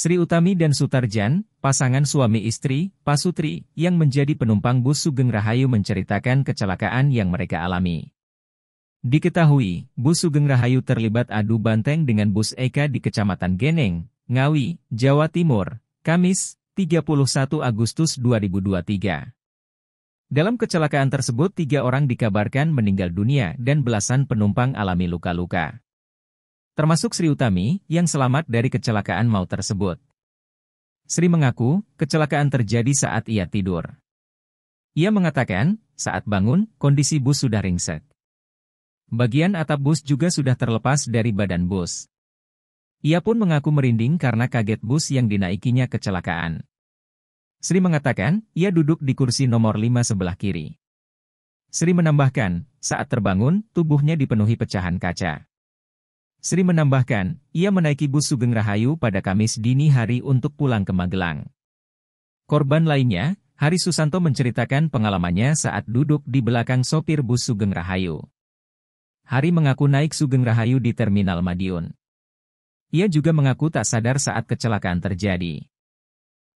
Sri Utami dan Sutarjan, pasangan suami istri, Pasutri, yang menjadi penumpang bus Sugeng Rahayu menceritakan kecelakaan yang mereka alami. Diketahui, bus Sugeng Rahayu terlibat adu banteng dengan bus Eka di Kecamatan Geneng, Ngawi, Jawa Timur, Kamis, 31 Agustus 2023. Dalam kecelakaan tersebut tiga orang dikabarkan meninggal dunia dan belasan penumpang alami luka-luka termasuk Sri Utami, yang selamat dari kecelakaan maut tersebut. Sri mengaku, kecelakaan terjadi saat ia tidur. Ia mengatakan, saat bangun, kondisi bus sudah ringsek. Bagian atap bus juga sudah terlepas dari badan bus. Ia pun mengaku merinding karena kaget bus yang dinaikinya kecelakaan. Sri mengatakan, ia duduk di kursi nomor 5 sebelah kiri. Sri menambahkan, saat terbangun, tubuhnya dipenuhi pecahan kaca. Sri menambahkan, ia menaiki bus Sugeng Rahayu pada Kamis dini hari untuk pulang ke Magelang. Korban lainnya, Hari Susanto menceritakan pengalamannya saat duduk di belakang sopir bus Sugeng Rahayu. Hari mengaku naik Sugeng Rahayu di Terminal Madiun. Ia juga mengaku tak sadar saat kecelakaan terjadi.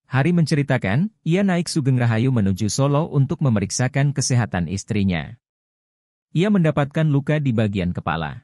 Hari menceritakan, ia naik Sugeng Rahayu menuju Solo untuk memeriksakan kesehatan istrinya. Ia mendapatkan luka di bagian kepala.